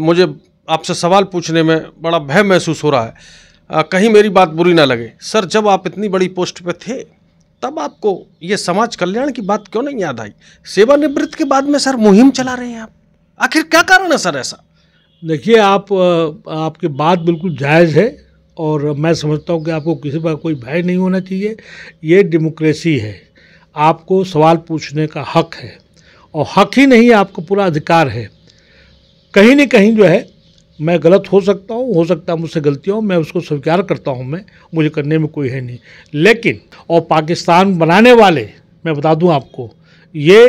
मुझे आपसे सवाल पूछने में बड़ा भय महसूस हो रहा है आ, कहीं मेरी बात बुरी ना लगे सर जब आप इतनी बड़ी पोस्ट पे थे तब आपको ये समाज कल्याण की बात क्यों नहीं याद आई सेवानिवृत्त के बाद में सर मुहिम चला रहे हैं आप आखिर क्या कारण है सर ऐसा देखिए आप आपकी बात बिल्कुल जायज़ है और मैं समझता हूँ कि आपको किसी पर कोई भय नहीं होना चाहिए ये डेमोक्रेसी है आपको सवाल पूछने का हक है और हक ही नहीं आपको पूरा अधिकार है कहीं ना कहीं जो है मैं गलत हो सकता हूँ हो सकता है मुझसे गलतियाँ हो मैं उसको स्वीकार करता हूँ मैं मुझे करने में कोई है नहीं लेकिन और पाकिस्तान बनाने वाले मैं बता दूँ आपको ये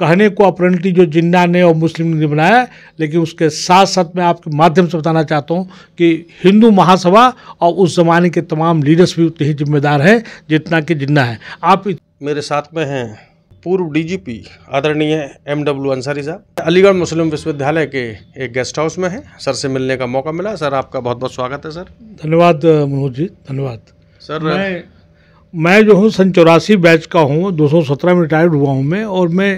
कहने को अपरिटी जो जिन्ना ने और मुस्लिम ने बनाया लेकिन उसके साथ साथ मैं आपके माध्यम से बताना चाहता हूँ कि हिंदू महासभा और उस ज़माने के तमाम लीडर्स भी उतने ही जिम्मेदार हैं जितना कि जिन्ना है आप मेरे साथ में हैं पूर्व डीजीपी आदरणीय एम डब्ल्यू अंसारी साहब अलीगढ़ मुस्लिम विश्वविद्यालय के एक गेस्ट हाउस में है सर से मिलने का मौका मिला सर आपका बहुत बहुत स्वागत है सर धन्यवाद मनोज जी धन्यवाद सर मैं मैं जो हूँ सन चौरासी बैच का हूँ 217 में रिटायर्ड हुआ हूँ मैं और मैं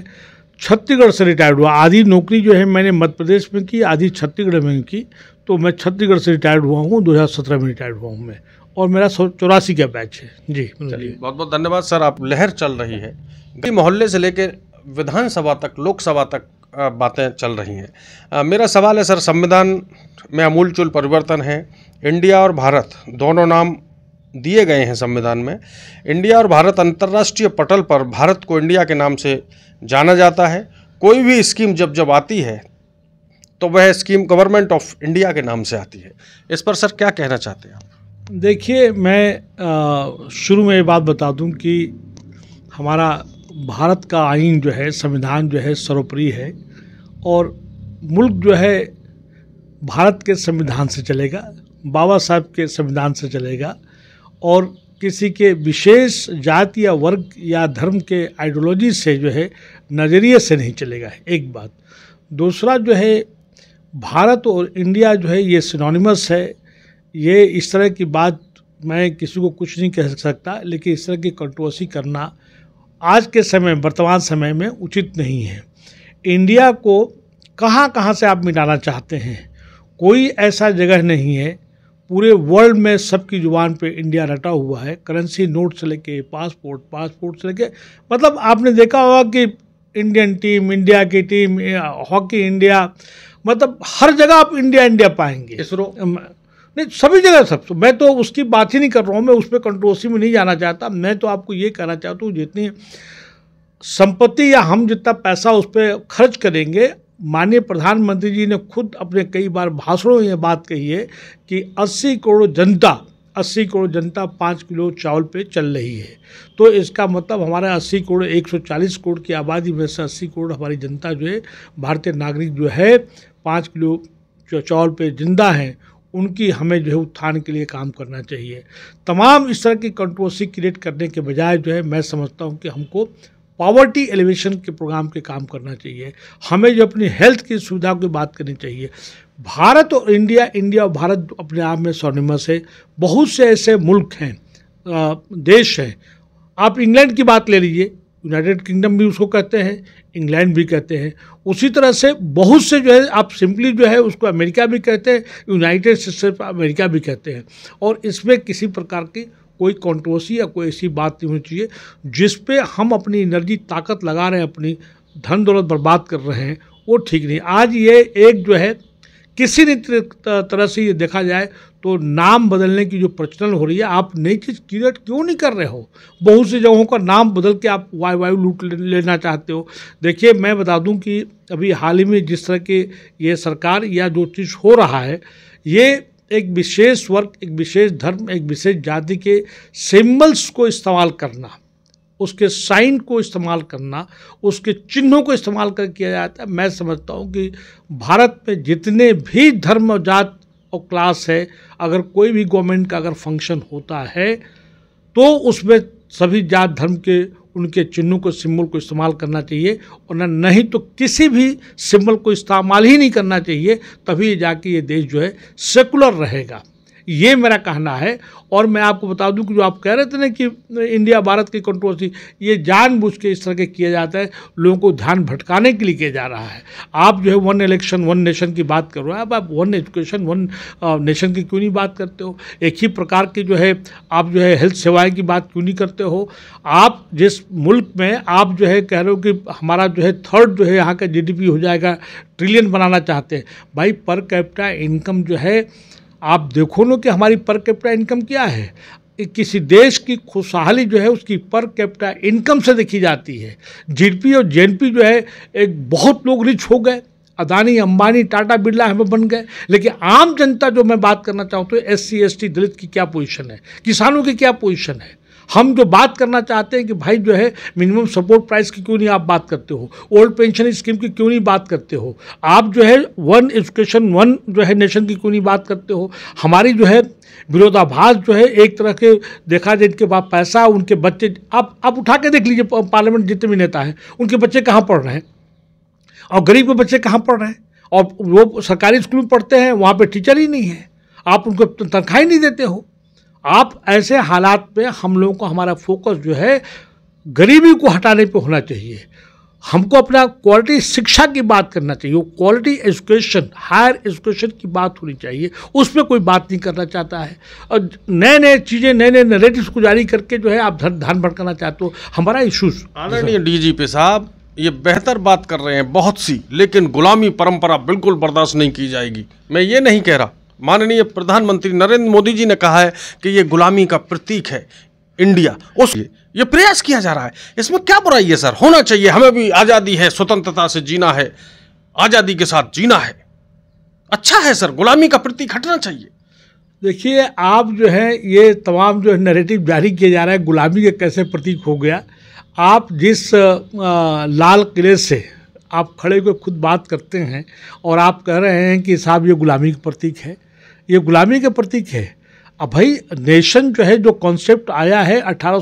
छत्तीसगढ़ से रिटायर्ड हुआ आधी नौकरी जो है मैंने मध्य प्रदेश में की आधी छत्तीसगढ़ में की तो मैं छत्तीसगढ़ से रिटायर्ड हुआ हूँ दो में रिटायर्ड हुआ हूँ मैं और मेरा सौ चौरासी का बैच है जी बहुत बहुत धन्यवाद सर आप लहर चल रही है मोहल्ले से लेकर विधानसभा तक लोकसभा तक बातें चल रही हैं मेरा सवाल है सर संविधान में अमूलचूल परिवर्तन है इंडिया और भारत दोनों नाम दिए गए हैं संविधान में इंडिया और भारत अंतर्राष्ट्रीय पटल पर भारत को इंडिया के नाम से जाना जाता है कोई भी स्कीम जब जब आती है तो वह स्कीम गवर्नमेंट ऑफ इंडिया के नाम से आती है इस पर सर क्या कहना चाहते हैं आप देखिए मैं शुरू में ये बात बता दूं कि हमारा भारत का आइन जो है संविधान जो है सर्वोपरि है और मुल्क जो है भारत के संविधान से चलेगा बाबा साहब के संविधान से चलेगा और किसी के विशेष जाति या वर्ग या धर्म के आइडियोलॉजी से जो है नज़रिए से नहीं चलेगा एक बात दूसरा जो है भारत और इंडिया जो है ये सिनोनिमस है ये इस तरह की बात मैं किसी को कुछ नहीं कह सकता लेकिन इस तरह की कंट्रोवर्सी करना आज के समय वर्तमान समय में उचित नहीं है इंडिया को कहाँ कहाँ से आप मिटाना चाहते हैं कोई ऐसा जगह नहीं है पूरे वर्ल्ड में सबकी जुबान पे इंडिया रटा हुआ है करेंसी नोट से लेके पासपोर्ट पासपोर्ट से लेके मतलब आपने देखा होगा कि इंडियन टीम इंडिया की टीम हॉकी इंडिया मतलब हर जगह आप इंडिया इंडिया पाएंगे इसरो नहीं सभी जगह सब तो मैं तो उसकी बात ही नहीं कर रहा हूँ मैं उस पर कंट्रोवर्सी में नहीं जाना चाहता मैं तो आपको ये कहना चाहता हूँ जितनी संपत्ति या हम जितना पैसा उस पर खर्च करेंगे माननीय प्रधानमंत्री जी ने खुद अपने कई बार भाषणों में ये बात कही है कि 80 करोड़ जनता 80 करोड़ जनता पाँच किलो चावल पे चल रही है तो इसका मतलब हमारे 80 करोड़ 140 करोड़ की आबादी में से 80 करोड़ हमारी जनता जो है भारतीय नागरिक जो है पाँच किलो जो चावल पे जिंदा हैं उनकी हमें जो है उत्थान के लिए काम करना चाहिए तमाम इस तरह की कंट्रोवर्सी क्रिएट करने के बजाय जो है मैं समझता हूँ कि हमको पावर्टी एलिवेशन के प्रोग्राम के काम करना चाहिए हमें जो अपनी हेल्थ की सुविधा की बात करनी चाहिए भारत और इंडिया इंडिया और भारत अपने आप में स्वर्णिमस है बहुत से ऐसे मुल्क हैं देश हैं आप इंग्लैंड की बात ले लीजिए यूनाइटेड किंगडम भी उसको कहते हैं इंग्लैंड भी कहते हैं उसी तरह से बहुत से जो है आप सिंपली जो है उसको अमेरिका भी कहते हैं यूनाइटेड स्टेट्स ऑफ अमेरिका भी कहते हैं और इसमें किसी प्रकार की कोई कॉन्ट्रोवर्सी या कोई ऐसी बात नहीं होनी चाहिए जिस पे हम अपनी एनर्जी ताकत लगा रहे हैं अपनी धन दौलत बर्बाद कर रहे हैं वो ठीक नहीं आज ये एक जो है किसी भी तरह से ये देखा जाए तो नाम बदलने की जो प्रचलन हो रही है आप नई चीज़ क्रिएट क्यों नहीं कर रहे हो बहुत सी जगहों का नाम बदल के आप वाई वायु लूट लेना चाहते हो देखिए मैं बता दूं कि अभी हाल ही में जिस तरह के ये सरकार या जो चीज़ हो रहा है ये एक विशेष वर्ग एक विशेष धर्म एक विशेष जाति के सिम्बल्स को इस्तेमाल करना उसके साइन को इस्तेमाल करना उसके चिन्हों को इस्तेमाल कर किया जाता है मैं समझता हूँ कि भारत में जितने भी धर्म जात और क्लास है अगर कोई भी गवर्नमेंट का अगर फंक्शन होता है तो उसमें सभी जात धर्म के उनके चिन्हों को सिम्बल को इस्तेमाल करना चाहिए और नहीं तो किसी भी सिम्बल को इस्तेमाल ही नहीं करना चाहिए तभी जाके ये देश जो है सेकुलर रहेगा ये मेरा कहना है और मैं आपको बता दूं कि जो आप कह रहे थे ना कि इंडिया भारत की कंट्रोवर्सी ये जानबूझ के इस तरह के किया जाता है लोगों को ध्यान भटकाने के लिए किया जा रहा है आप जो है वन इलेक्शन वन नेशन की बात कर रहे हो अब आप वन एजुकेशन वन नेशन की क्यों नहीं बात करते हो एक ही प्रकार की जो है आप जो है हेल्थ सेवाएँ की बात क्यों नहीं करते हो आप जिस मुल्क में आप जो है कह रहे हो कि हमारा जो है थर्ड जो है यहाँ का जी हो जाएगा ट्रिलियन बनाना चाहते हैं भाई पर कैपिटा इनकम जो है आप देखो ना कि हमारी पर कैपिटा इनकम क्या है किसी देश की खुशहाली जो है उसकी पर कैपिटा इनकम से देखी जाती है जीडीपी और जेएनपी जो है एक बहुत लोग रिच हो गए अदानी अंबानी टाटा बिरला हमें बन गए लेकिन आम जनता जो मैं बात करना चाहूँ तो एस सी दलित की क्या पोजीशन है किसानों की क्या पोजीशन है हम जो बात करना चाहते हैं कि भाई जो है मिनिमम सपोर्ट प्राइस की क्यों नहीं आप बात करते हो ओल्ड पेंशन स्कीम की क्यों नहीं बात करते हो आप जो है वन एजुकेशन वन जो है नेशन की क्यों नहीं बात करते हो हमारी जो है विरोधाभास जो है एक तरह के देखा जाए इनके पास पैसा उनके बच्चे आप आप उठा के देख लीजिए पार्लियामेंट जितने भी नेता हैं उनके बच्चे कहाँ पढ़ रहे हैं और गरीब के बच्चे कहाँ पढ़ रहे हैं और वो सरकारी स्कूल में पढ़ते हैं वहाँ पर टीचर ही नहीं है आप उनको तनख्वाही नहीं देते हो आप ऐसे हालात में हम लोगों को हमारा फोकस जो है गरीबी को हटाने पे होना चाहिए हमको अपना क्वालिटी शिक्षा की बात करना चाहिए क्वालिटी एजुकेशन हायर एजुकेशन की बात होनी चाहिए उस पर कोई बात नहीं करना चाहता है और नए नए चीज़ें नए नए नरेटिव को जारी करके जो है आप धन धान भड़काना चाहते हो हमारा इशूज आदरणीय डीजीपी साहब ये बेहतर बात कर रहे हैं बहुत सी लेकिन गुलामी परंपरा बिल्कुल बर्दाश्त नहीं की जाएगी मैं ये नहीं कह रहा माननीय प्रधानमंत्री नरेंद्र मोदी जी ने कहा है कि ये गुलामी का प्रतीक है इंडिया उस ये प्रयास किया जा रहा है इसमें क्या बुराई है सर होना चाहिए हमें भी आज़ादी है स्वतंत्रता से जीना है आज़ादी के साथ जीना है अच्छा है सर गुलामी का प्रतीक हटना चाहिए देखिए आप जो है ये तमाम जो है नरेटिव जारी किया जा रहा है गुलामी का कैसे प्रतीक हो गया आप जिस लाल किले से आप खड़े हुए खुद बात करते हैं और आप कह रहे हैं कि साहब ये गुलामी का प्रतीक है ये गुलामी के प्रतीक है अब भाई नेशन जो है जो कॉन्सेप्ट आया है अठारह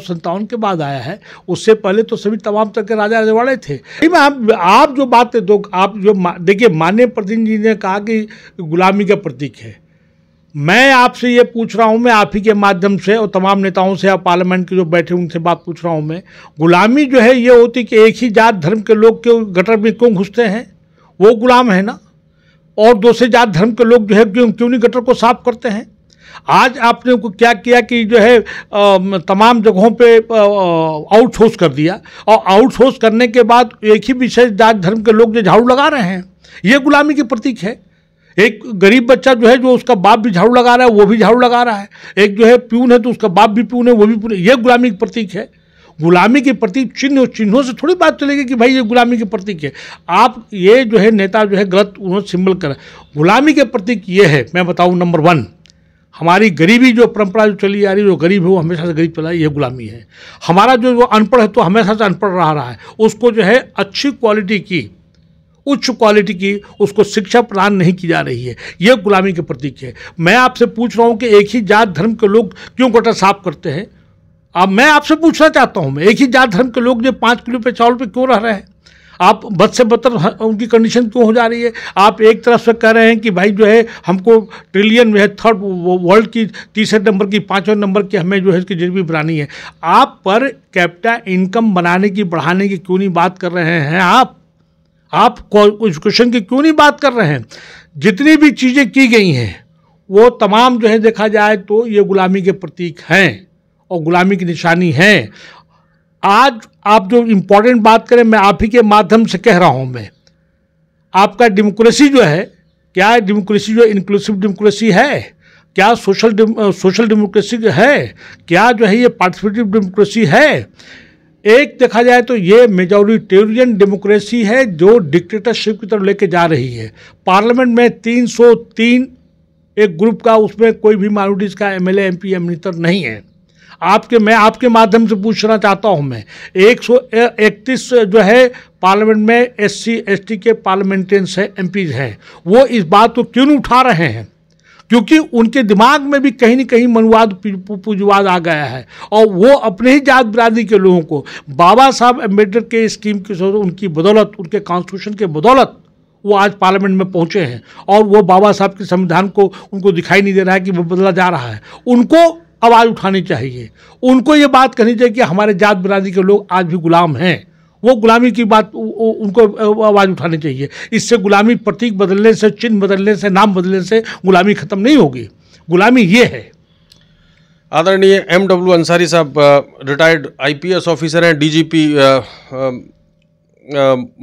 के बाद आया है उससे पहले तो सभी तमाम तरह के राजा रजवाड़े थे आप आप जो बात दो आप जो देखिए मान्य प्रतिनिधि ने कहा कि गुलामी का प्रतीक है मैं आपसे ये पूछ रहा हूँ मैं आप ही के माध्यम से और तमाम नेताओं से आप पार्लियामेंट के जो बैठे उनसे बात पूछ रहा हूँ मैं गुलामी जो है ये होती कि एक ही जात धर्म के लोग के गटर में क्यों घुसते हैं वो गुलाम है ना और दूसरे जात धर्म के लोग जो है क्यों क्यों नहीं गटर को साफ करते हैं आज आपने क्या किया कि जो है तमाम जगहों पे आउटसोर्स कर दिया और आउटसोर्स करने के बाद एक ही विशेष जात धर्म के लोग जो झाड़ू लगा रहे हैं ये गुलामी के प्रतीक है एक गरीब बच्चा जो है जो उसका बाप भी झाड़ू लगा रहा है वो भी झाड़ू लगा रहा है एक जो है प्यून है तो उसका बाप भी प्यून है वो भी प्यून ये गुलामी का प्रतीक है गुलामी के प्रतीक चिन्ह चिन्हों से थोड़ी बात चलेगी कि भाई ये गुलामी के प्रतीक है आप ये जो है नेता जो है गलत उन्होंने सिंबल कर गुलामी के प्रतीक ये है मैं बताऊँ नंबर वन हमारी गरीबी जो परंपरा जो चली आ रही है जो गरीब है वो हमेशा से गरीब चला ये गुलामी है हमारा जो वो अनपढ़ है तो हमेशा से अनपढ़ रहा रहा है उसको जो है अच्छी क्वालिटी की उच्च क्वालिटी की उसको शिक्षा प्रदान नहीं की जा रही है ये गुलामी के प्रतीक है मैं आपसे पूछ रहा हूँ कि एक ही जात धर्म के लोग क्यों गोटा साफ करते हैं अब मैं आपसे पूछना चाहता हूँ एक ही जात धर्म के लोग जो पाँच किलो पे चावल पे क्यों रह रहे हैं आप बद से बदतर उनकी कंडीशन क्यों हो जा रही है आप एक तरफ से कह रहे हैं कि भाई जो है हमको ट्रिलियन जो है थर्ड वर्ल्ड की तीसरे नंबर की पाँचवें नंबर की हमें जो है इसकी जीडीपी बनानी है आप पर कैपिटा इनकम बनाने की बढ़ाने की क्यों नहीं बात कर रहे हैं आप आप एजुकेशन की क्यों नहीं बात कर रहे हैं जितनी भी चीज़ें की गई हैं वो तमाम जो है देखा जाए तो ये गुलामी के प्रतीक हैं और गुलामी की निशानी है आज आप जो इम्पोर्टेंट बात करें मैं आप ही के माध्यम से कह रहा हूँ मैं आपका डेमोक्रेसी जो है क्या डेमोक्रेसी जो इंक्लूसिव डेमोक्रेसी है क्या सोशल सोशल डेमोक्रेसी है क्या जो है ये पार्टिसिपेटिव डेमोक्रेसी है एक देखा जाए तो ये मेजोरिटेरियन डेमोक्रेसी है जो डिक्टेटरशिप की तरफ लेके जा रही है पार्लियामेंट में 303 एक ग्रुप का उसमें कोई भी माइनॉरिटीज़ का एमएलए एमपी मिनिस्टर नहीं है आपके मैं आपके माध्यम से पूछना चाहता हूं मैं एक सौ इकतीस जो है पार्लियामेंट में एस सी के पार्लियामेंटेरियंस हैं एम हैं वो इस बात को क्यों उठा रहे हैं क्योंकि उनके दिमाग में भी कहीं ना कहीं मनुवाद पूजवाद आ गया है और वो अपने ही जात बिरादरी के लोगों को बाबा साहब अम्बेडकर के स्कीम के उनकी बदौलत उनके कॉन्स्टिट्यूशन के बदौलत वो आज पार्लियामेंट में पहुंचे हैं और वो बाबा साहब के संविधान को उनको दिखाई नहीं दे रहा है कि वो बदला जा रहा है उनको आवाज़ उठानी चाहिए उनको ये बात कहनी चाहिए कि हमारे जात बिरादरी के लोग आज भी गुलाम हैं वो गुलामी की बात उनको आवाज़ उठानी चाहिए इससे गुलामी प्रतीक बदलने से चिन्ह बदलने से नाम बदलने से गुलामी ख़त्म नहीं होगी गुलामी ये है आदरणीय एम डब्ल्यू अंसारी साहब रिटायर्ड आईपीएस ऑफिसर हैं डीजीपी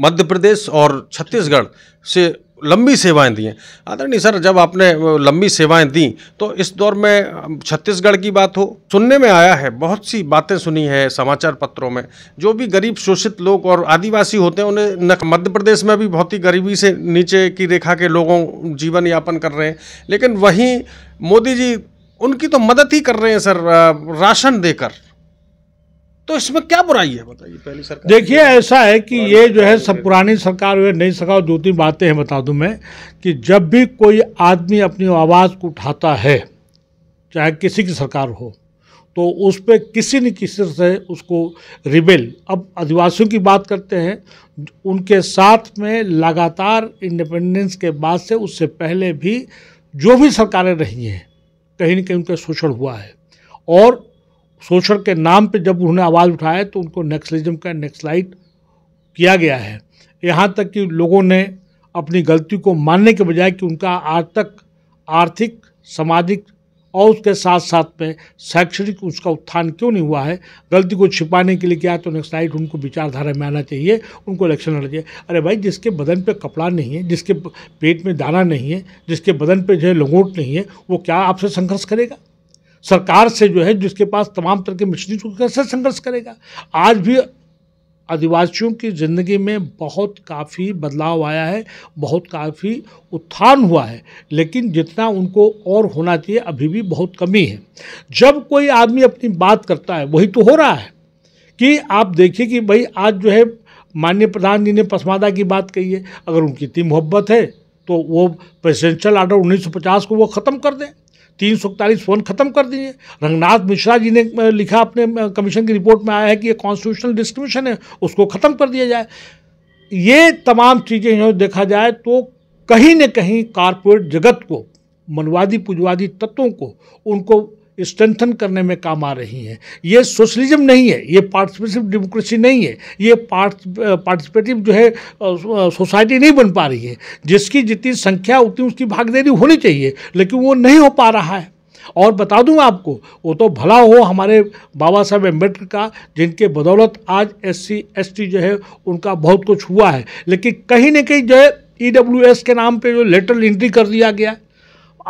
मध्य प्रदेश और छत्तीसगढ़ से लंबी सेवाएं दी हैं आदरणीय सर जब आपने लंबी सेवाएं दी तो इस दौर में छत्तीसगढ़ की बात हो सुनने में आया है बहुत सी बातें सुनी है समाचार पत्रों में जो भी गरीब शोषित लोग और आदिवासी होते हैं उन्हें मध्य प्रदेश में भी बहुत ही गरीबी से नीचे की रेखा के लोगों जीवन यापन कर रहे हैं लेकिन वहीं मोदी जी उनकी तो मदद ही कर रहे हैं सर राशन देकर तो इसमें क्या बुराई है बताइए पहली सरकार देखिए ऐसा है कि ये जो है सब पुरानी सरकार हुए नई सरकार दो तीन बातें हैं बता दूं मैं कि जब भी कोई आदमी अपनी आवाज़ को उठाता है चाहे किसी की सरकार हो तो उस पर किसी न किसी से उसको रिबेल अब आदिवासियों की बात करते हैं उनके साथ में लगातार इंडिपेंडेंस के बाद से उससे पहले भी जो भी सरकारें रही हैं कहीं ना कहीं उनका शोषण हुआ है और शोषण के नाम पे जब उन्होंने आवाज़ उठाया तो उनको नेक्सलिज्म का नेक्सलाइट किया गया है यहाँ तक कि लोगों ने अपनी गलती को मानने के बजाय कि उनका आज तक आर्थिक सामाजिक और उसके साथ साथ में शैक्षणिक उसका उत्थान क्यों नहीं हुआ है गलती को छिपाने के लिए क्या तो नेक्सलाइट उनको विचारधारा में आना चाहिए उनको इलेक्शन लड़ना चाहिए अरे भाई जिसके बदन पे कपड़ा नहीं है जिसके पेट में दाना नहीं है जिसके बदन पे जो है लंगोट नहीं है वो क्या आपसे संघर्ष करेगा सरकार से जो है जिसके पास तमाम तरह के मिश्रित कैसे संघर्ष करेगा आज भी आदिवासियों की ज़िंदगी में बहुत काफ़ी बदलाव आया है बहुत काफ़ी उत्थान हुआ है लेकिन जितना उनको और होना चाहिए अभी भी बहुत कमी है जब कोई आदमी अपनी बात करता है वही तो हो रहा है कि आप देखिए कि भाई आज जो है माननीय प्रधान जी ने पसमादा की बात कही है अगर उनकी इतनी मोहब्बत है तो वो प्रेसिडेंशियल आर्डर 1950 को वो ख़त्म कर दें तीन सौ इकतालीस फोन खत्म कर दिए रंगनाथ मिश्रा जी ने लिखा अपने कमीशन की रिपोर्ट में आया है कि ये कॉन्स्टिट्यूशनल डिस्क्रिमिनेशन है उसको ख़त्म कर दिया जाए ये तमाम चीज़ें जो देखा जाए तो कहीं न कहीं कारपोरेट जगत को मनवादी पूजवादी तत्वों को उनको स्ट्रेंथन करने में काम आ रही हैं ये सोशलिज्म नहीं है ये पार्टिसिपेटिव डेमोक्रेसी नहीं है ये पार्टिसिपेटिव जो है सोसाइटी नहीं बन पा रही है जिसकी जितनी संख्या उतनी उसकी भागीदारी होनी चाहिए लेकिन वो नहीं हो पा रहा है और बता दूं आपको वो तो भला हो हमारे बाबा साहेब अम्बेडकर का जिनके बदौलत आज एस सी जो है उनका बहुत कुछ हुआ है लेकिन कहीं ना कहीं जो है ई e के नाम पे जो लेटर एंट्री कर दिया गया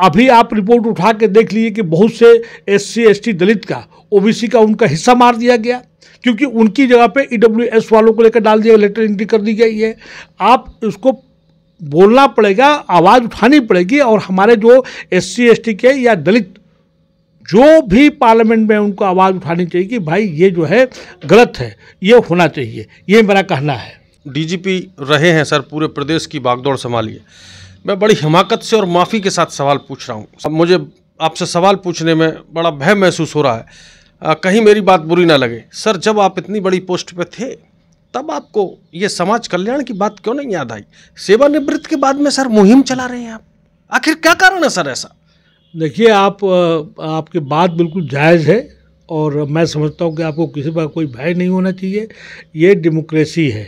अभी आप रिपोर्ट उठा के देख लीजिए कि बहुत से एस सी दलित का ओबीसी का उनका हिस्सा मार दिया गया क्योंकि उनकी जगह पे एस e वालों को लेकर डाल दिया लेटर एंट्री कर दी गई है आप उसको बोलना पड़ेगा आवाज़ उठानी पड़ेगी और हमारे जो एस सी के या दलित जो भी पार्लियामेंट में उनको आवाज़ उठानी चाहिए कि भाई ये जो है गलत है ये होना चाहिए ये मेरा कहना है डीजीपी रहे हैं सर पूरे प्रदेश की बागदौड़ संभालिए मैं बड़ी हिमाकत से और माफ़ी के साथ सवाल पूछ रहा हूँ मुझे आपसे सवाल पूछने में बड़ा भय महसूस हो रहा है आ, कहीं मेरी बात बुरी ना लगे सर जब आप इतनी बड़ी पोस्ट पे थे तब आपको ये समाज कल्याण की बात क्यों नहीं याद आई सेवानिवृत्त के बाद में सर मुहिम चला रहे हैं आप आखिर क्या कारण है सर ऐसा देखिए आप आपकी बात बिल्कुल जायज़ है और मैं समझता हूँ कि आपको किसी पर कोई भय नहीं होना चाहिए ये डेमोक्रेसी है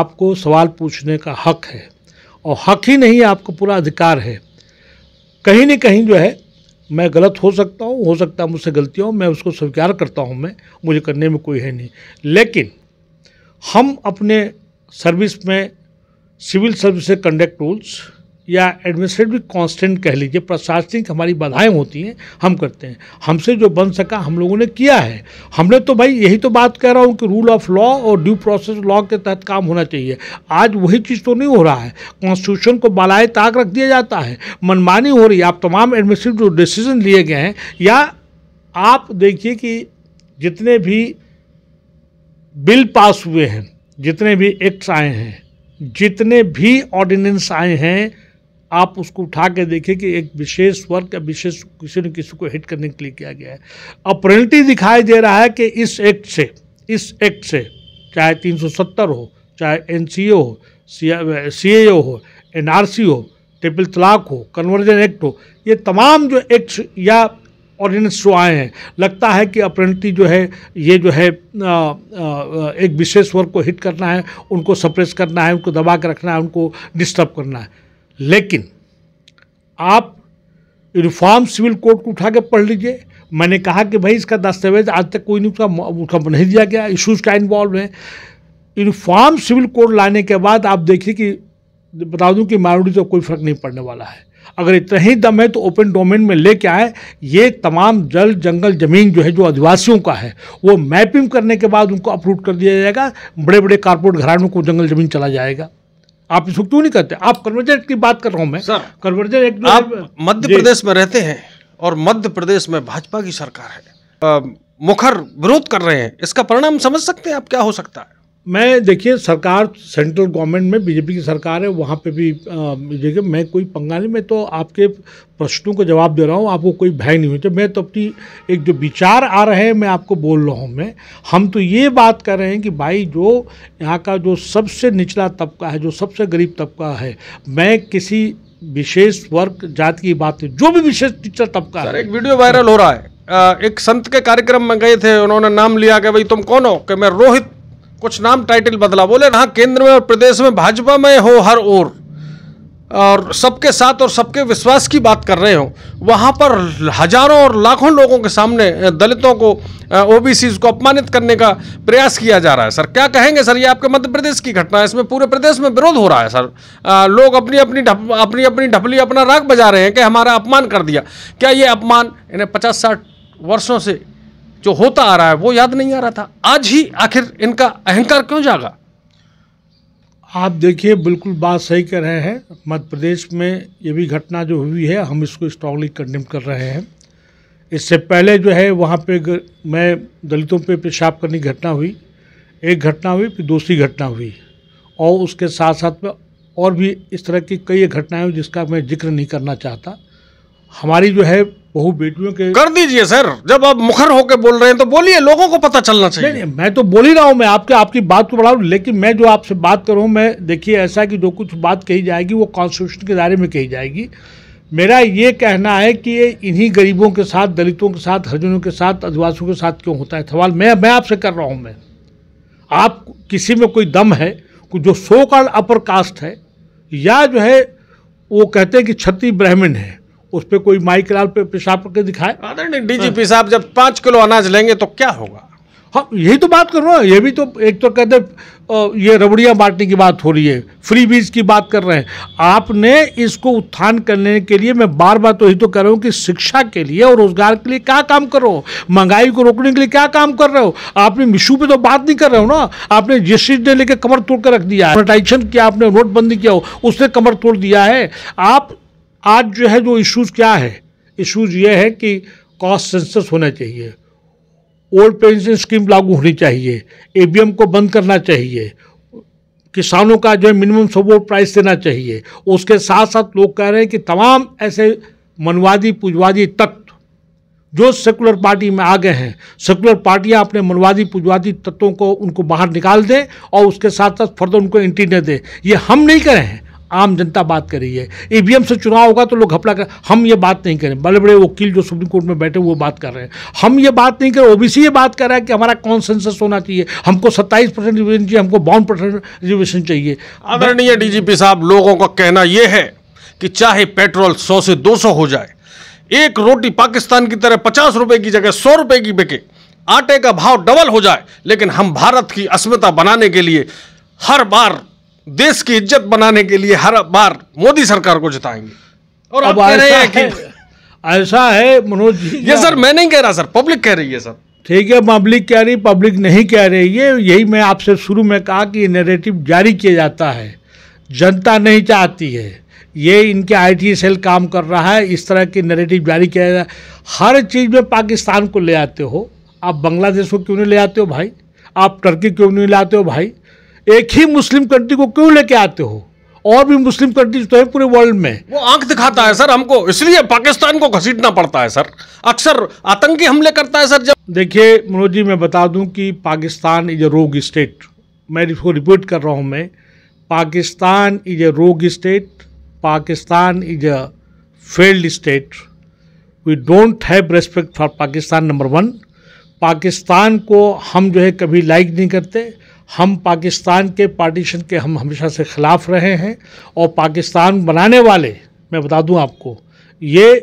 आपको सवाल पूछने का हक है और हक ही नहीं आपको पूरा अधिकार है कहीं न कहीं जो है मैं गलत हो सकता हूँ हो सकता है मुझसे गलती हो मैं उसको स्वीकार करता हूँ मैं मुझे करने में कोई है नहीं लेकिन हम अपने सर्विस में सिविल सर्विस कंडक्ट रूल्स या एडमिनिस्ट्रेटिव कांस्टेंट कह लीजिए प्रशासनिक हमारी बाधाएं होती हैं हम करते हैं हमसे जो बन सका हम लोगों ने किया है हमने तो भाई यही तो बात कह रहा हूँ कि रूल ऑफ लॉ और ड्यू प्रोसेस लॉ के तहत काम होना चाहिए आज वही चीज़ तो नहीं हो रहा है कॉन्स्टिट्यूशन को बालाए ताक रख दिया जाता है मनमानी हो रही है आप तमाम एडमिनिस्ट्रेटिव डिसीजन लिए गए हैं या आप देखिए कि जितने भी बिल पास हुए हैं जितने भी एक्ट्स आए हैं जितने भी ऑर्डिनेंस आए हैं आप उसको उठा के देखें कि एक विशेष वर्ग या विशेष किसी न किसी को हिट करने के लिए किया गया है अब पेनल्टी दिखाई दे रहा है कि इस एक्ट से इस एक्ट से चाहे 370 हो चाहे एन हो सी ए हो एन हो ट्रिपल तलाक हो कन्वर्जन एक्ट हो ये तमाम जो एक्ट या ऑर्डिनेंस जो आए हैं लगता है कि अप्रेंटी जो है ये जो है आ, आ, एक विशेष वर्ग को हिट करना है उनको सप्रेस करना है उनको दबा के रखना है उनको डिस्टर्ब करना है लेकिन आप यूनिफॉर्म सिविल कोड को उठा के पढ़ लीजिए मैंने कहा कि भाई इसका दस्तावेज आज तक कोई नहीं उसका उसका नहीं दिया गया इशूज़ क्या इन्वॉल्व है यूनिफॉर्म सिविल कोड लाने के बाद आप देखिए कि बता दूं कि माइनॉरिटी तो कोई फ़र्क नहीं पड़ने वाला है अगर इतना ही दम है तो ओपन डोमेन में लेके आए ये तमाम जल जंगल ज़मीन जो है जो आदिवासियों का है वो मैपिंग करने के बाद उनको अप्रूव कर दिया जाएगा बड़े बड़े कारपोरेट घरानों को जंगल ज़मीन चला जाएगा आप इसको क्यों नहीं करते आप कन्वर्जन की बात कर रहा हूं मैं कन्वर्जन एक्ट आप मध्य प्रदेश में रहते हैं और मध्य प्रदेश में भाजपा की सरकार है मुखर विरोध कर रहे हैं इसका परिणाम समझ सकते हैं आप क्या हो सकता है मैं देखिए सरकार सेंट्रल गवर्नमेंट में बीजेपी की सरकार है वहाँ पे भी देखिए मैं कोई पंगा नहीं मैं तो आपके प्रश्नों को जवाब दे रहा हूँ आपको कोई भय नहीं हुई तो मैं तो अपनी एक जो विचार आ रहे हैं मैं आपको बोल रहा हूँ मैं हम तो ये बात कर रहे हैं कि भाई जो यहाँ का जो सबसे निचला तबका है जो सबसे गरीब तबका है मैं किसी विशेष वर्ग जात की बात जो भी विशेष निचला तबका है एक वीडियो वायरल हो रहा है एक संत के कार्यक्रम में गए थे उन्होंने नाम लिया कि भाई तुम कौन हो कि मैं रोहित कुछ नाम टाइटल बदला बोले हाँ केंद्र में और प्रदेश में भाजपा में हो हर ओर और सबके साथ और सबके विश्वास की बात कर रहे हो वहाँ पर हजारों और लाखों लोगों के सामने दलितों को ओबीसी को अपमानित करने का प्रयास किया जा रहा है सर क्या कहेंगे सर ये आपके मध्य प्रदेश की घटना है इसमें पूरे प्रदेश में विरोध हो रहा है सर आ, लोग अपनी अपनी ढप अपनी अपनी ढपली अपना राग बजा रहे हैं कि हमारा अपमान कर दिया क्या ये अपमान इन्हें पचास साठ वर्षों से जो होता आ रहा है वो याद नहीं आ रहा था आज ही आखिर इनका अहंकार क्यों जागा आप देखिए बिल्कुल बात सही कह रहे हैं मध्य प्रदेश में ये भी घटना जो हुई है हम इसको स्ट्रांगली कंडेम कर रहे हैं इससे पहले जो है वहाँ पे मैं दलितों पे पेशाब करने की घटना हुई एक घटना हुई फिर दूसरी घटना हुई और उसके साथ साथ में और भी इस तरह की कई घटनाएं हुई जिसका मैं जिक्र नहीं करना चाहता हमारी जो है बहु बेटियों के कर दीजिए सर जब आप मुखर होकर बोल रहे हैं तो बोलिए लोगों को पता चलना चाहिए नहीं, मैं तो बोल ही रहा हूँ मैं आपके आपकी बात को बढ़ा लेकिन मैं जो आपसे बात कर रहा हूँ मैं देखिए ऐसा कि जो कुछ बात कही जाएगी वो कॉन्स्टिट्यूशन के दायरे में कही जाएगी मेरा ये कहना है कि ये इन्हीं गरीबों के साथ दलितों के साथ हरिजनों के साथ आदिवासियों के साथ क्यों होता है सवाल मैं मैं आपसे कर रहा हूँ मैं आप किसी में कोई दम है जो सो कॉल्ड अपर कास्ट है या जो है वो कहते हैं कि क्षति ब्राह्मण है उस पर कोई माइक लाल पे पेशाब करके दिखाए आदरणीय डीजीपी साहब जब पाँच किलो अनाज लेंगे तो क्या होगा हाँ यही तो बात कर रहा हूँ ये भी तो एक तो कहते ये रबड़ियाँ बांटने की बात हो रही है फ्री बीज की बात कर रहे हैं आपने इसको उत्थान करने के लिए मैं बार बार तो यही तो कर रहा हूँ कि शिक्षा के लिए और रोजगार के लिए क्या काम कर रहे हो महंगाई को रोकने के लिए क्या काम कर रहे हो आपने मिशू पे तो बात नहीं कर रहे हो ना आपने जिस चीज ने लेकर कमर तोड़ कर रख दिया है किया आपने नोटबंदी किया हो उसने कमर तोड़ दिया है आप आज जो है जो इश्यूज़ क्या है इश्यूज़ ये है कि कॉस्ट सेंसस होना चाहिए ओल्ड पेंशन स्कीम लागू होनी चाहिए ए को बंद करना चाहिए किसानों का जो है मिनिमम सपोर्ट प्राइस देना चाहिए उसके साथ साथ लोग कह रहे हैं कि तमाम ऐसे मनवादी पूजवादी तत्व जो सेकुलर पार्टी में आ गए हैं सेकुलर पार्टियां अपने मनवादी पूजवादी तत्वों को उनको बाहर निकाल दें और उसके साथ साथ फर्दर उनको एंट्री न दें ये हम नहीं कह रहे हैं आम जनता बात कर रही है ईवीएम से चुनाव होगा तो लोग घपला कर हम ये बात नहीं करें बड़े बड़े वकील जो सुप्रीम कोर्ट में बैठे वो बात कर रहे हैं हम ये बात नहीं करें ओबीसी ये बात कर रहा है कि हमारा कौन सेंसस होना चाहिए हमको सत्ताईस परसेंट रिजर्वेशन चाहिए हमको बावन परसेंट रिजर्वेशन चाहिए आदरणीय डीजीपी साहब लोगों का कहना यह है कि चाहे पेट्रोल सौ से दो सौ हो जाए एक रोटी पाकिस्तान की तरह पचास रुपए की जगह सौ रुपए की बिके आटे का भाव डबल हो जाए लेकिन हम भारत की अस्मिता बनाने के लिए हर बार देश की इज्जत बनाने के लिए हर बार मोदी सरकार को जिताएंगे और अब आप कह रहे हैं कि ऐसा है मनोज जी ये सर मैं नहीं कह रहा सर पब्लिक कह रही है सर ठीक है पब्लिक कह रही पब्लिक नहीं कह रही है यही मैं आपसे शुरू में कहा कि नेरेटिव जारी किया जाता है जनता नहीं चाहती है ये इनके आईटी सेल काम कर रहा है इस तरह की नेरेटिव जारी किया जा हर चीज़ में पाकिस्तान को ले आते हो आप बांग्लादेश को क्यों नहीं ले आते हो भाई आप टर्की क्यों नहीं लाते हो भाई एक ही मुस्लिम कंट्री को क्यों लेके आते हो और भी मुस्लिम कंट्रीज तो है पूरे वर्ल्ड में वो आंख दिखाता है सर हमको इसलिए पाकिस्तान को घसीटना पड़ता है सर अक्सर आतंकी हमले करता है सर जब देखिए मनोज जी मैं बता दूं कि Pakistan is a rogue state मैं इसको रिपीट कर रहा हूं मैं Pakistan is a rogue state Pakistan is a failed state we don't have respect for Pakistan number one Pakistan को हम जो है कभी लाइक नहीं करते हम पाकिस्तान के पार्टीशन के हम हमेशा से ख़िलाफ़ रहे हैं और पाकिस्तान बनाने वाले मैं बता दूं आपको ये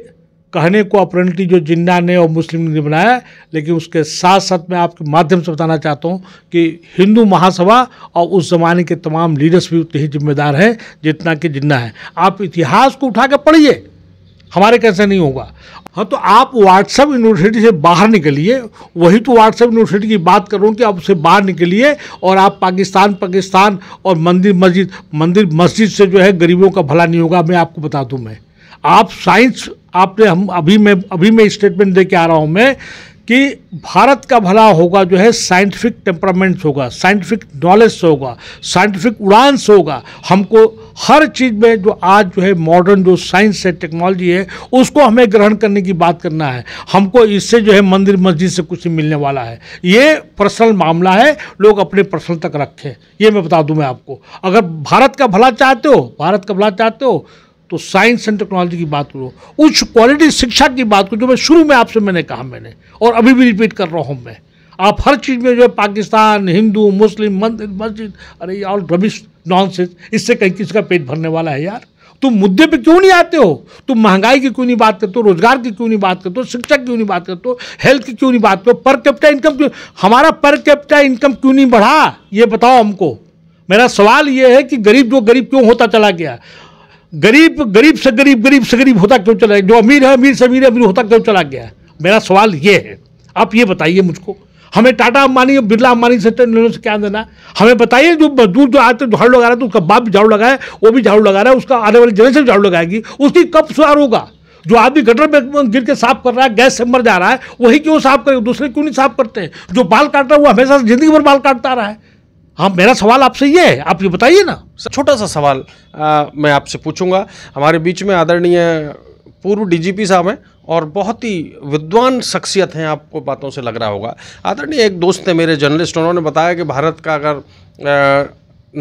कहने को अपॉर्चुनिटी जो जिन्ना ने और मुस्लिम ने बनाया लेकिन उसके साथ साथ मैं आपके माध्यम से बताना चाहता हूँ कि हिंदू महासभा और उस ज़माने के तमाम लीडर्स भी उतने ही जिम्मेदार हैं जितना कि जिन्ना है आप इतिहास को उठा कर पढ़िए हमारे कैसे नहीं होगा हाँ तो आप व्हाट्सएप यूनिवर्सिटी से बाहर निकलिए वही तो व्हाट्सएप यूनिवर्सिटी की बात कर रहा हूँ कि आप उससे बाहर निकलिए और आप पाकिस्तान पाकिस्तान और मंदिर मस्जिद मंदिर मस्जिद से जो है गरीबों का भला नहीं होगा मैं आपको बता दूँ मैं आप साइंस आपने हम अभी मैं अभी मैं स्टेटमेंट दे के आ रहा हूँ मैं कि भारत का भला होगा जो है साइंटिफिक टेम्परामेंट होगा साइंटिफिक नॉलेज से होगा साइंटिफिक उड़ान से होगा हमको हर चीज़ में जो आज जो है मॉडर्न जो साइंस है टेक्नोलॉजी है उसको हमें ग्रहण करने की बात करना है हमको इससे जो है मंदिर मस्जिद से कुछ मिलने वाला है ये पर्सनल मामला है लोग अपने पर्सनल तक रखें ये मैं बता दूं मैं आपको अगर भारत का भला चाहते हो भारत का भला चाहते हो तो साइंस एंड टेक्नोलॉजी की बात करो उच्च क्वालिटी शिक्षा की बात करो जो मैं शुरू में आपसे मैंने कहा मैंने और अभी भी रिपीट कर रहा हूँ मैं आप हर चीज़ में जो है पाकिस्तान हिंदू मुस्लिम मंदिर मस्जिद अरे ऑल रबिश नॉनसेंस इससे कहीं किसका पेट भरने वाला है यार तुम मुद्दे पे क्यों नहीं आते हो तुम महंगाई की क्यों नहीं बात करते हो रोजगार की क्यों नहीं बात करते हो शिक्षा की क्यों नहीं बात करते हो हेल्थ की क्यों नहीं बात करते हो पर कैपिटा इनकम क्यों हमारा पर कैपिटा इनकम क्यों नहीं बढ़ा ये बताओ हमको मेरा सवाल ये है कि गरीब जो गरीब क्यों होता चला गया गरीब गरीब से गरीब गरीब से गरीब होता क्यों चला गया जो अमीर है अमीर से अमीर अमीर होता क्यों चला गया मेरा सवाल ये है आप ये बताइए मुझको हमें टाटा अंबानी बिरला अंबानी से से तो क्या देना हमें बताइए जो मजदूर जो आते झाड़ू लगा रहा है तो उसका बाप भी झाड़ू लगाए वो भी झाड़ू लगा रहा है उसका आने वाली जनरेशन झाड़ू लगाएगी उसकी कब सुधार होगा जो आदमी गटर में गिर के साफ कर रहा है गैस से मर जा रहा है वही क्यों साफ करेगा दूसरे क्यों नहीं साफ करते हैं जो बाल काट रहा है वो हमेशा जिंदगी भर बाल काटता रहा है हाँ मेरा सवाल आपसे ये है आप ये बताइए ना छोटा सा सवाल आ, मैं आपसे पूछूंगा हमारे बीच में आदरणीय पूर्व डीजीपी साहब हैं और बहुत ही विद्वान शख्सियत हैं आपको बातों से लग रहा होगा आदरणीय एक दोस्त है मेरे जर्नलिस्ट उन्होंने बताया कि भारत का अगर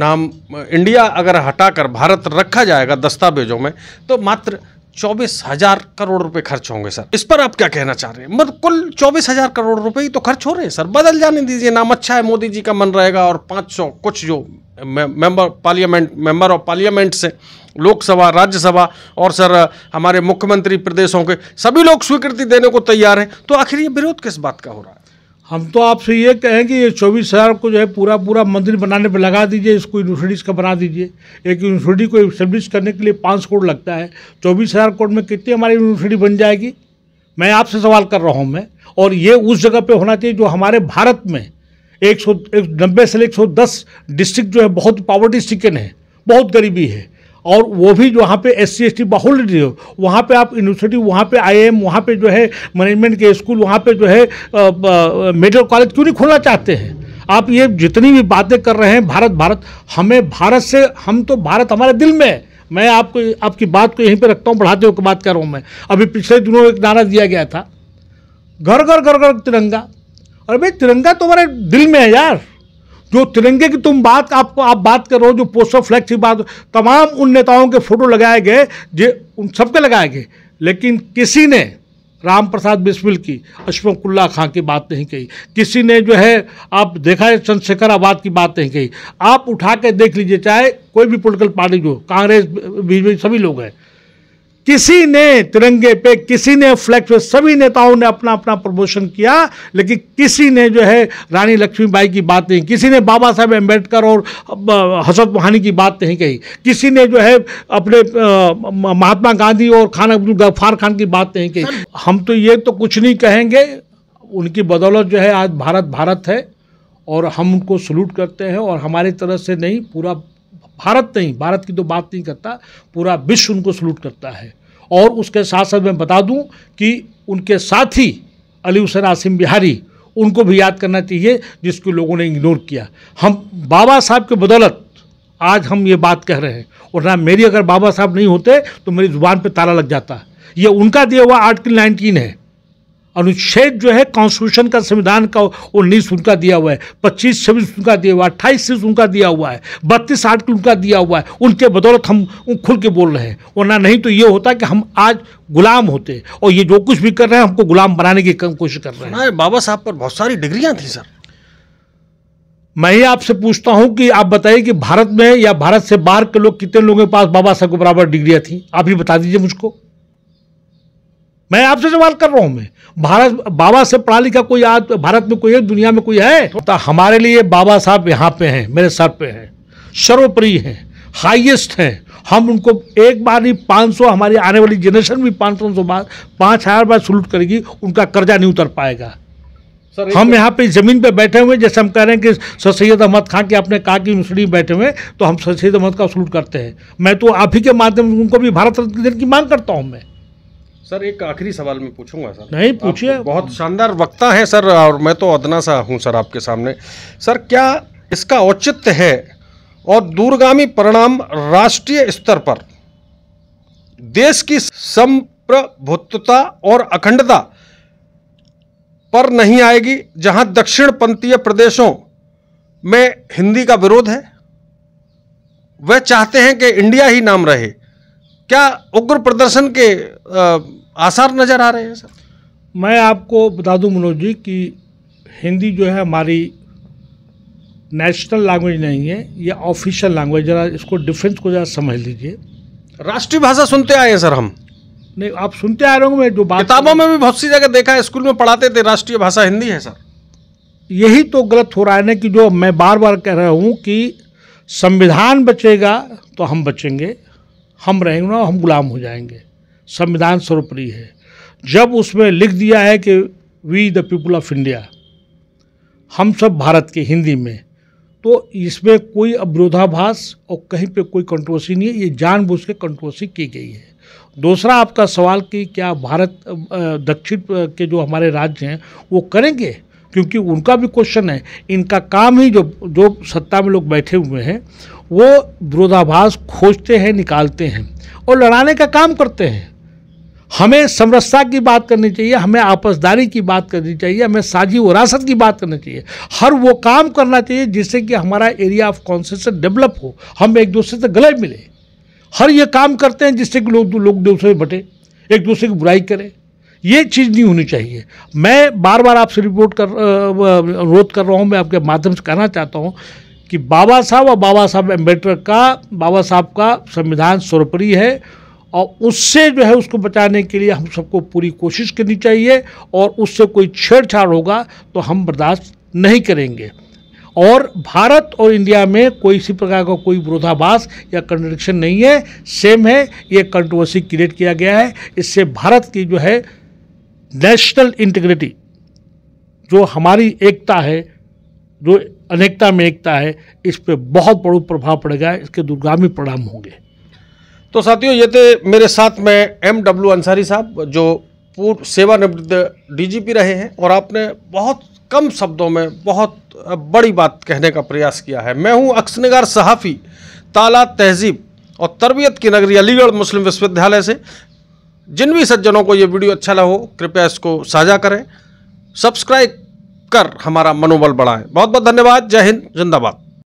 नाम इंडिया अगर हटाकर भारत रखा जाएगा दस्तावेजों में तो मात्र चौबीस हजार करोड़ रुपए खर्च होंगे सर इस पर आप क्या कहना चाह रहे हैं मतलब कुल चौबीस हजार करोड़ रुपए ही तो खर्च हो रहे हैं सर बदल जाने दीजिए नाम अच्छा है मोदी जी का मन रहेगा और 500 कुछ जो member parliament member of parliament से लोकसभा राज्यसभा और सर हमारे मुख्यमंत्री प्रदेशों के सभी लोग स्वीकृति देने को तैयार हैं तो आखिर ये विरोध किस बात का हो रहा है हम तो आपसे ये कहें कि ये चौबीस हज़ार को जो है पूरा पूरा मंदिर बनाने पर लगा दीजिए इसको यूनिवर्सिटीज़ का बना दीजिए एक यूनिवर्सिटी को इस्टेब्लिश करने के लिए पाँच करोड़ लगता है चौबीस हज़ार करोड़ में कितनी हमारी यूनिवर्सिटी बन जाएगी मैं आपसे सवाल कर रहा हूँ मैं और ये उस जगह पे होना चाहिए जो हमारे भारत में एक सौ एक नब्बे से एक सौ दस डिस्ट्रिक्ट जो है बहुत पावर्टी स्टिकन है बहुत गरीबी है और वो भी वहाँ पे एस सी एस टी बाहुल वहाँ पर आप यूनिवर्सिटी वहाँ पे आई एम वहाँ पर जो है मैनेजमेंट के स्कूल वहाँ पे जो है मेडिकल कॉलेज क्यों नहीं खोलना चाहते हैं आप ये जितनी भी बातें कर रहे हैं भारत भारत हमें भारत से हम तो भारत हमारे दिल में है मैं आपको आपकी बात को यहीं पर रखता हूँ बढ़ाते हुए बात कर रहा हूँ मैं अभी पिछले दिनों एक नारा दिया गया था घर घर घर घर तिरंगा और भाई तिरंगा तो हमारे दिल में है यार जो तिरंगे की तुम बात आपको आप बात कर रहे हो जो पोस्टर फ्लैग की बात तमाम उन नेताओं के फोटो लगाए गए जे उन सबके लगाए गए लेकिन किसी ने राम प्रसाद बिस्मिल की अशफकुल्ला खां की बात नहीं कही किसी ने जो है आप देखा है चंद्रशेखर आबाद की बात नहीं कही आप उठा के देख लीजिए चाहे कोई भी पोलिटिकल पार्टी जो कांग्रेस बीजेपी सभी लोग हैं किसी ने तिरंगे पे किसी ने फ्लैग पे सभी नेताओं ने अपना अपना प्रमोशन किया लेकिन किसी ने जो है रानी लक्ष्मीबाई की बात नहीं किसी ने बाबा साहेब अम्बेडकर और हसरत मोहानी की बात नहीं कही किसी ने जो है अपने महात्मा गांधी और खान अब्दुल गफ्फार खान की बात नहीं कही हम तो ये तो कुछ नहीं कहेंगे उनकी बदौलत जो है आज भारत भारत है और हम उनको सल्यूट करते हैं और हमारी तरफ से नहीं पूरा भारत नहीं भारत की तो बात नहीं करता पूरा विश्व उनको सल्यूट करता है और उसके साथ साथ मैं बता दूं कि उनके साथी अली हुसैन आसिम बिहारी उनको भी याद करना चाहिए जिसको लोगों ने इग्नोर किया हम बाबा साहब के बदौलत आज हम ये बात कह रहे हैं और ना मेरी अगर बाबा साहब नहीं होते तो मेरी ज़ुबान पर ताला लग जाता ये उनका दिया हुआ आर्टिकल नाइनटीन है अनुच्छेद जो है कॉन्स्टिट्यूशन का संविधान का उन्नीस उनका दिया हुआ है पच्चीस छब्बीस उनका दिया हुआ है अट्ठाईस छब्बीस उनका दिया हुआ है बत्तीस आर्टिकल उनका दिया हुआ है उनके बदौलत हम खुल के बोल रहे हैं वरना नहीं तो ये होता कि हम आज गुलाम होते और ये जो कुछ भी कर रहे हैं हमको गुलाम बनाने की कोशिश कर रहे हैं बाबा साहब पर बहुत सारी डिग्रियाँ थी सर मैं ही आपसे पूछता हूं कि आप बताइए कि भारत में या भारत से बाहर के लोग कितने लोगों के पास बाबा साहब के बराबर डिग्रियाँ थी आप ही बता दीजिए मुझको मैं आपसे सवाल कर रहा हूँ मैं भारत बाबा से प्रणाली का कोई आज भारत में कोई है दुनिया में कोई है तो हमारे लिए बाबा साहब यहाँ पे हैं मेरे सर पे हैं सर्वोपरि हैं हाईएस्ट हैं हम उनको एक बार ही 500 हमारी आने वाली जनरेशन भी पाँच सौ बार पाँच हज़ार बार सलूट करेगी उनका कर्जा नहीं उतर पाएगा सर हम यहाँ पे ज़मीन पे बैठे हुए जैसे हम कह रहे हैं कि सर सैद अहमद खान की आपने कहा कि मुस्लिम में बैठे हुए तो हम सर सैद अहमद का सलूट करते हैं मैं तो आप ही के माध्यम से उनको भी भारत रत्न की मांग करता हूँ मैं सर एक आखिरी सवाल मैं पूछूंगा सर नहीं पूछिए बहुत शानदार वक्ता है सर और मैं तो अदना सा हूं सर आपके सामने सर क्या इसका औचित्य है और दूरगामी परिणाम राष्ट्रीय स्तर पर देश की संप्रभुत्वता और अखंडता पर नहीं आएगी जहां दक्षिण पंथीय प्रदेशों में हिंदी का विरोध है वह चाहते हैं कि इंडिया ही नाम रहे क्या उग्र प्रदर्शन के आ, आसार नज़र आ रहे हैं सर मैं आपको बता दूं मनोज जी कि हिंदी जो है हमारी नेशनल लैंग्वेज नहीं है ये ऑफिशियल लैंग्वेज ज़रा इसको डिफरेंस को ज़रा समझ लीजिए राष्ट्रीय भाषा सुनते आए हैं सर हम नहीं आप सुनते आ रहे होंगे मैं जो बात किताबों में भी बहुत सी जगह देखा है स्कूल में पढ़ाते थे राष्ट्रीय भाषा हिंदी है सर यही तो गलत हो रहा है ना कि जो मैं बार बार कह रहा हूँ कि संविधान बचेगा तो हम बचेंगे हम रहेंगे ना हम गुलाम हो जाएंगे संविधान सर्वोपरि है जब उसमें लिख दिया है कि we the people of India हम सब भारत के हिंदी में तो इसमें कोई अवरोधाभास और कहीं पे कोई कंट्रोवर्सी नहीं है ये जानबूझ के कंट्रोवर्सी की गई है दूसरा आपका सवाल कि क्या भारत दक्षिण के जो हमारे राज्य हैं वो करेंगे क्योंकि उनका भी क्वेश्चन है इनका काम ही जो जो सत्ता में लोग बैठे हुए हैं वो विरोधाभास खोजते हैं निकालते हैं और लड़ाने का काम करते हैं हमें समरसता की बात करनी चाहिए हमें आपसदारी की बात करनी चाहिए हमें साझी वरासत की बात करनी चाहिए हर वो काम करना चाहिए जिससे कि हमारा एरिया ऑफ कॉन्सेंसन डेवलप हो हम एक दूसरे से गले मिले हर ये काम करते हैं जिससे कि लोग लोग दूसरे बटे एक दूसरे की बुराई करें ये चीज़ नहीं होनी चाहिए मैं बार बार आपसे रिपोर्ट कर अनुरोध कर रहा हूँ मैं आपके माध्यम से कहना चाहता हूँ कि बाबा साहब और बाबा साहब अम्बेडकर का बाबा साहब का संविधान सर्वोपरि है और उससे जो है उसको बचाने के लिए हम सबको पूरी कोशिश करनी चाहिए और उससे कोई छेड़छाड़ होगा तो हम बर्दाश्त नहीं करेंगे और भारत और इंडिया में कोई इसी प्रकार का कोई विरोधाभास या कंट्रडिक्शन नहीं है सेम है ये कंट्रोवर्सी क्रिएट किया गया है इससे भारत की जो है नेशनल इंटीग्रिटी जो हमारी एकता है जो अनेकता में एकता है इस पर बहुत बड़ा प्रभाव पड़ेगा इसके दुर्गामी परिणाम होंगे तो साथियों ये थे मेरे साथ में एम डब्ल्यू अंसारी साहब जो पूर्व सेवानिवृत्त डीजीपी रहे हैं और आपने बहुत कम शब्दों में बहुत बड़ी बात कहने का प्रयास किया है मैं हूं अक्सनगार सहाफ़ी ताला तहजीब और तरबियत की नगरी अलीगढ़ मुस्लिम विश्वविद्यालय से जिन भी सज्जनों को ये वीडियो अच्छा लगा हो कृपया इसको साझा करें सब्सक्राइब कर हमारा मनोबल बढ़ाएं बहुत बहुत धन्यवाद जय हिंद जिंदाबाद